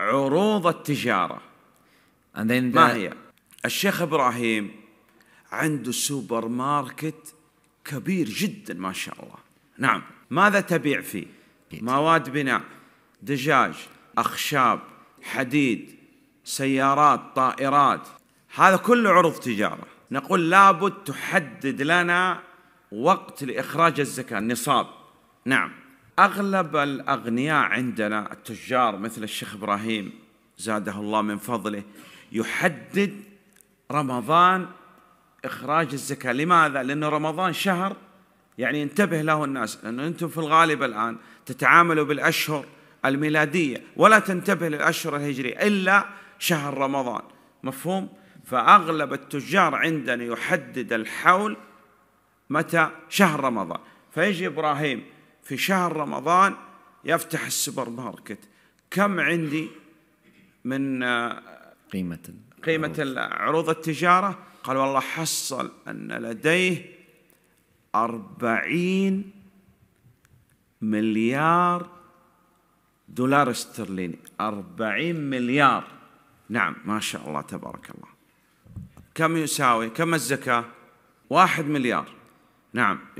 عروض التجارة And then the... ما هي؟ الشيخ إبراهيم عنده سوبر ماركت كبير جدا ما شاء الله نعم ماذا تبيع فيه؟ مواد بناء دجاج أخشاب حديد سيارات طائرات هذا كله عروض تجارة نقول لابد تحدد لنا وقت لإخراج الزكاة النصاب نعم أغلب الأغنياء عندنا التجار مثل الشيخ إبراهيم زاده الله من فضله يحدد رمضان إخراج الزكاة لماذا؟ لأن رمضان شهر يعني انتبه له الناس لان أنتم في الغالب الآن تتعاملوا بالأشهر الميلادية ولا تنتبه للأشهر الهجرية إلا شهر رمضان مفهوم؟ فأغلب التجار عندنا يحدد الحول متى شهر رمضان فيجي إبراهيم في شهر رمضان يفتح السوبر ماركت كم عندي من آه، قيمة قيمة عروض التجارة قال والله حصل أن لديه أربعين مليار دولار استرليني أربعين مليار نعم ما شاء الله تبارك الله كم يساوي كم الزكاة واحد مليار نعم